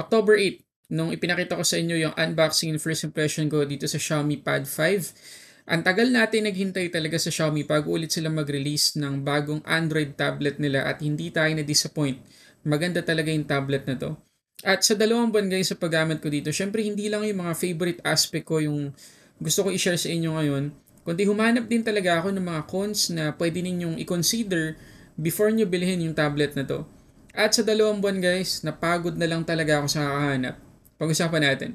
October 8, nung ipinakita ko sa inyo yung unboxing and first impression ko dito sa Xiaomi Pad 5. Ang tagal natin naghintay talaga sa Xiaomi pag ulit sila mag-release ng bagong Android tablet nila at hindi tayo na-disappoint. Maganda talaga yung tablet na to. At sa dalawang buwan guys sa paggamit ko dito, syempre hindi lang yung mga favorite aspect ko yung gusto ko i-share sa inyo ngayon, kundi humanap din talaga ako ng mga cons na pwede ninyong i-consider before nyo bilhin yung tablet na to. At sa dalawang buwan guys, napagod na lang talaga ako sa kakahanap. Pag-usapan natin.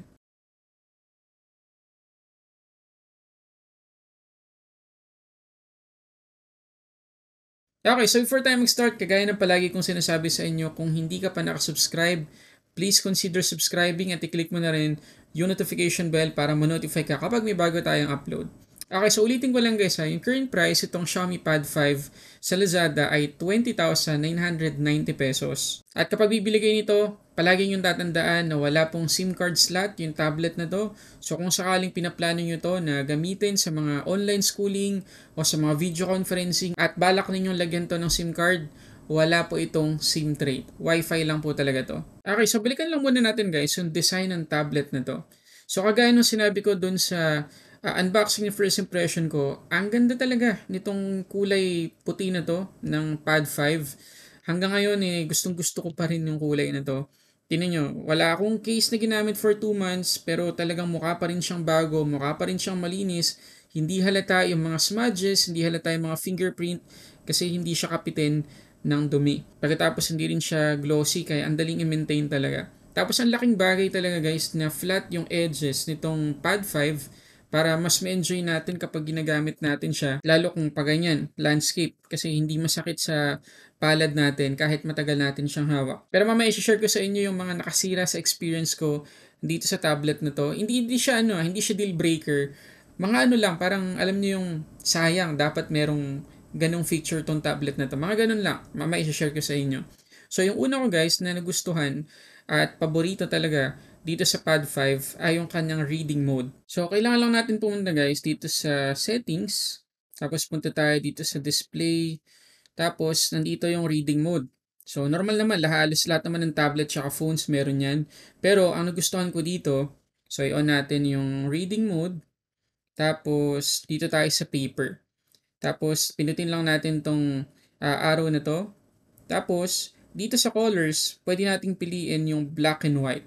Okay, so before tayo start kagaya ng palagi kong sinasabi sa inyo, kung hindi ka pa nakasubscribe, please consider subscribing at i-click mo na rin yung notification bell para ma-notify ka kapag may bago tayong upload. Okay, so ulitin ko lang guys ha. Yung current price itong Xiaomi Pad 5 sa Lazada ay 20,990 pesos. At kapag bibili kayo nito, palagi yung tatandaan na wala pong SIM card slot yung tablet na to. So kung sakaling pinaplano nyo to na gamitin sa mga online schooling o sa mga video conferencing at balak ninyong lagyan to ng SIM card, wala po itong SIM tray. Wi-Fi lang po talaga to. Okay, so balikan lang muna natin guys yung design ng tablet na to. So kagaya nung sinabi ko dun sa uh, unboxing first impression ko, ang ganda talaga nitong kulay puti na to ng Pad 5. Hanggang ngayon eh, gustong gusto ko pa rin yung kulay na to. Tinan nyo, wala akong case na ginamit for 2 months pero talagang mukha pa rin siyang bago, mukha pa rin siyang malinis. Hindi halata yung mga smudges, hindi halata yung mga fingerprint kasi hindi siya kapitin ng dumi. Pagkatapos hindi rin siya glossy kaya ang daling i-maintain talaga. Tapos ang laking bagay talaga guys na flat yung edges nitong Pad 5 para mas ma-enjoy natin kapag ginagamit natin siya, lalo kung paganyan, landscape, kasi hindi masakit sa palad natin kahit matagal natin siyang hawak. Pero mamaya i-share ko sa inyo yung mga nakasira sa experience ko dito sa tablet na to. Hindi, hindi siya ano, hindi siya deal breaker. Mga ano lang, parang alam niyo yung sayang, dapat merong ganong feature tong tablet na to. Mga ganun lang, mamaya i-share ko sa inyo. So yung una ko guys na nagustuhan at paborito talaga dito sa Pad 5 ay ah, yung kanyang reading mode. So, kailangan lang natin pumunta guys dito sa settings. Tapos punta tayo dito sa display. Tapos, nandito yung reading mode. So, normal naman, halos lahat naman ng tablet at phones meron yan. Pero, ang gustuhan ko dito, so i-on natin yung reading mode. Tapos, dito tayo sa paper. Tapos, pinutin lang natin tong uh, arrow na to. Tapos, dito sa colors, pwede nating piliin yung black and white.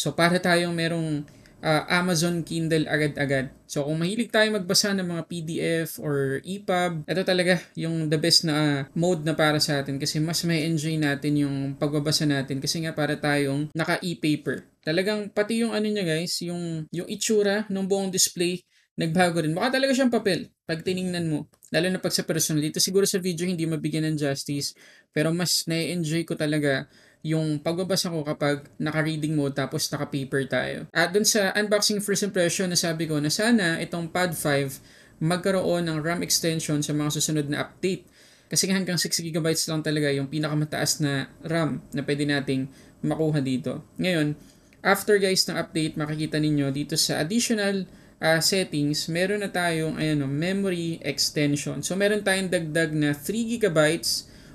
So para tayong merong uh, Amazon Kindle agad-agad. So kung mahilig tayo magbasa ng mga PDF or EPUB, ito talaga yung the best na ah, mode na para sa atin kasi mas may enjoy natin yung pagbabasa natin kasi nga para tayong naka e-paper. Talagang pati yung ano niya guys, yung yung itsura ng buong display nagbago rin. Mukha talaga siyang papel pag tiningnan mo. Lalo na pag sa personal. Dito siguro sa video hindi mabigyan ng justice. Pero mas na-enjoy ko talaga yung pagbabasa ko kapag naka-reading mode tapos naka-paper tayo. At dun sa unboxing first impression, nasabi ko na sana itong Pad 5 magkaroon ng RAM extension sa mga susunod na update. Kasi hanggang 6GB lang talaga yung pinakamataas na RAM na pwede nating makuha dito. Ngayon, after guys ng update, makikita ninyo dito sa additional uh, settings, meron na tayong ayan, memory extension. So meron tayong dagdag na 3GB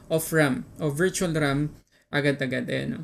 of RAM, o virtual RAM agad-agad. Ayan, no? Oh.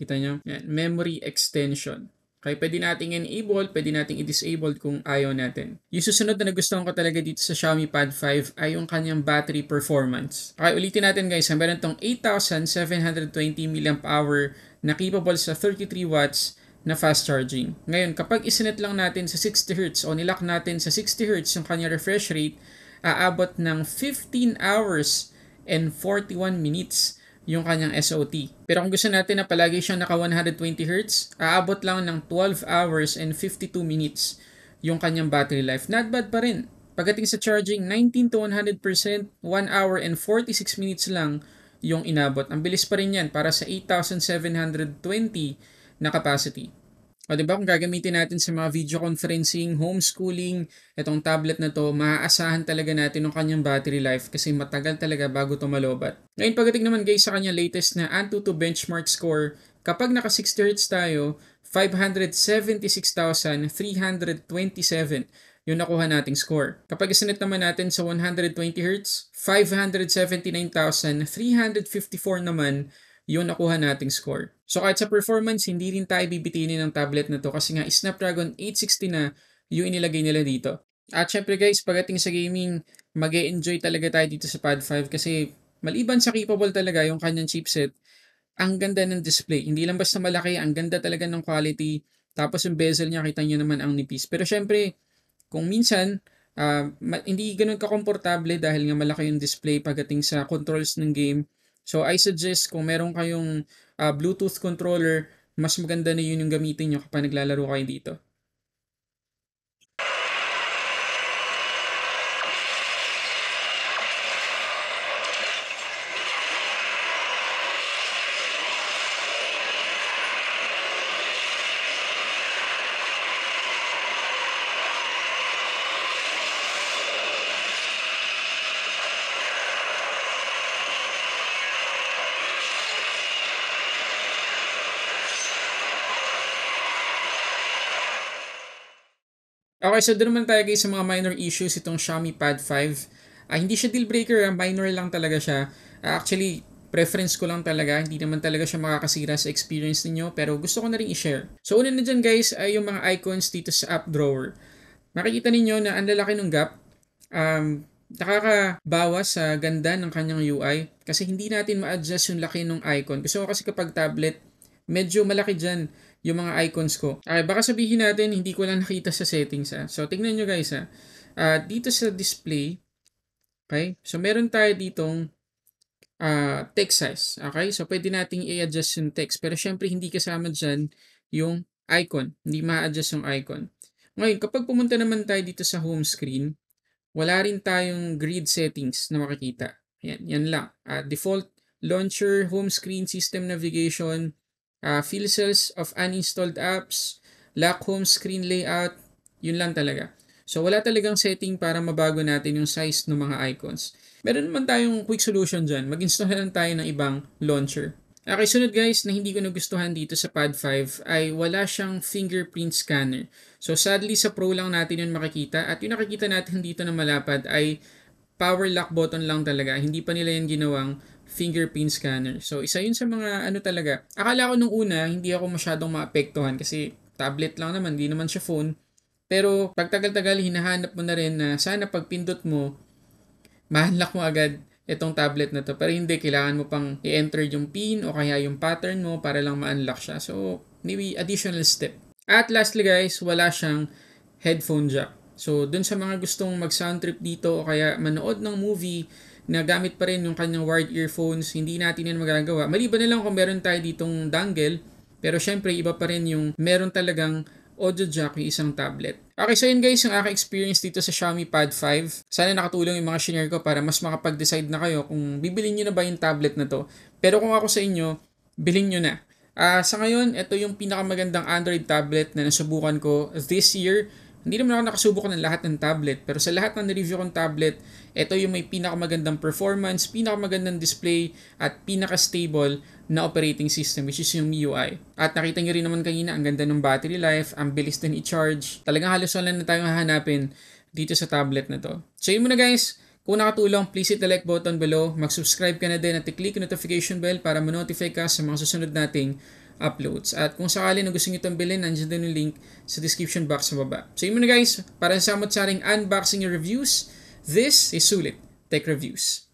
Kita nyo? Ayan, memory extension. Okay, pwede nating enable, pwede nating i-disable kung ayaw natin. Yung susunod na nagustuhan ko talaga dito sa Xiaomi Pad 5 ay yung kanyang battery performance. Okay, ulitin natin guys, meron tong 8,720 mAh na capable sa 33 watts na fast charging. Ngayon, kapag isinet lang natin sa 60Hz o nilock natin sa 60Hz yung kanya refresh rate, aabot ng 15 hours and 41 minutes yung kanyang SOT. Pero kung gusto natin na palagi siya naka 120Hz, aabot lang ng 12 hours and 52 minutes yung kanyang battery life. Not bad pa rin. Pagdating sa charging, 19 to 100%, 1 hour and 46 minutes lang yung inabot. Ang bilis pa rin yan para sa 8,720 na capacity. O diba ba kung gagamitin natin sa mga video conferencing, homeschooling, itong tablet na to, maaasahan talaga natin ng kanyang battery life kasi matagal talaga bago tumalobat. Ngayon pagdating naman guys sa kanyang latest na Antutu benchmark score, kapag naka 60 Hz tayo, 576,327 yung nakuha nating score. Kapag isinit naman natin sa 120 Hz, 579,354 naman yung nakuha nating score. So kahit sa performance, hindi rin tayo bibitinin ng tablet na to kasi nga Snapdragon 860 na yung inilagay nila dito. At syempre guys, pagdating sa gaming, mag -e enjoy talaga tayo dito sa Pad 5 kasi maliban sa capable talaga yung kanyang chipset, ang ganda ng display. Hindi lang basta malaki, ang ganda talaga ng quality. Tapos yung bezel niya, kita niyo naman ang nipis. Pero syempre, kung minsan, uh, hindi ganun kakomportable dahil nga malaki yung display pagdating sa controls ng game, So I suggest kung meron kayong uh, Bluetooth controller, mas maganda na yun yung gamitin nyo kapag naglalaro kayo dito. Okay, so doon naman tayo guys sa mga minor issues itong Xiaomi Pad 5. Uh, ah, hindi siya deal breaker, ah, minor lang talaga siya. Uh, actually, preference ko lang talaga. Hindi naman talaga siya makakasira sa experience niyo pero gusto ko na rin i-share. So una na dyan guys ay yung mga icons dito sa app drawer. Makikita ninyo na ang lalaki ng gap. Um, nakakabawa sa ganda ng kanyang UI kasi hindi natin ma-adjust yung laki ng icon. Gusto ko kasi kapag tablet, medyo malaki dyan yung mga icons ko. Okay, ah, baka sabihin natin, hindi ko lang nakita sa settings. Ah. So, tingnan nyo guys. Ah. Uh, dito sa display, okay, so meron tayo ditong uh, text size. Okay, so pwede nating i-adjust yung text. Pero syempre, hindi kasama dyan yung icon. Hindi ma-adjust yung icon. Ngayon, kapag pumunta naman tayo dito sa home screen, wala rin tayong grid settings na makikita. Yan, yan lang. Uh, default launcher, home screen, system navigation, uh, ah, fill of uninstalled apps, lock home screen layout, yun lang talaga. So wala talagang setting para mabago natin yung size ng mga icons. Meron naman tayong quick solution dyan. Mag-install lang tayo ng ibang launcher. Okay, sunod guys na hindi ko nagustuhan dito sa Pad 5 ay wala siyang fingerprint scanner. So sadly sa Pro lang natin yun makikita at yung nakikita natin dito na malapad ay power lock button lang talaga. Hindi pa nila yan ginawang fingerprint scanner. So, isa yun sa mga ano talaga. Akala ko nung una, hindi ako masyadong maapektuhan kasi tablet lang naman, hindi naman siya phone. Pero pagtagal-tagal, hinahanap mo na rin na sana pagpindot mo, mahanlak mo agad itong tablet na to. Pero hindi, kailangan mo pang i-enter yung pin o kaya yung pattern mo para lang ma-unlock siya. So, maybe additional step. At lastly guys, wala siyang headphone jack. So, dun sa mga gustong mag-sound trip dito o kaya manood ng movie, nagamit pa rin yung kanyang wired earphones, hindi natin yan magagawa. Maliban na lang kung meron tayo ditong dongle, pero syempre iba pa rin yung meron talagang audio jack yung isang tablet. Okay, so yun guys, yung aking experience dito sa Xiaomi Pad 5. Sana nakatulong yung mga shinare ko para mas makapag-decide na kayo kung bibili nyo na ba yung tablet na to. Pero kung ako sa inyo, bilhin nyo na. Uh, sa ngayon, ito yung pinakamagandang Android tablet na nasubukan ko this year. Hindi naman ako nakasubok ng lahat ng tablet, pero sa lahat ng na-review kong tablet, ito yung may pinakamagandang performance, pinakamagandang display, at pinaka-stable na operating system, which is yung MIUI. At nakita nyo rin naman kanina, ang ganda ng battery life, ang bilis din i-charge. Talagang halos wala na tayong hahanapin dito sa tablet na to. So yun muna guys, kung nakatulong, please hit the like button below, mag-subscribe ka na din at i click notification bell para ma-notify ka sa mga susunod nating uploads. At kung sakali na gusto nyo itong bilhin, nandiyan din yung link sa description box sa baba. So yun muna guys, para sa samot sa ating unboxing reviews, this is Sulit Tech Reviews.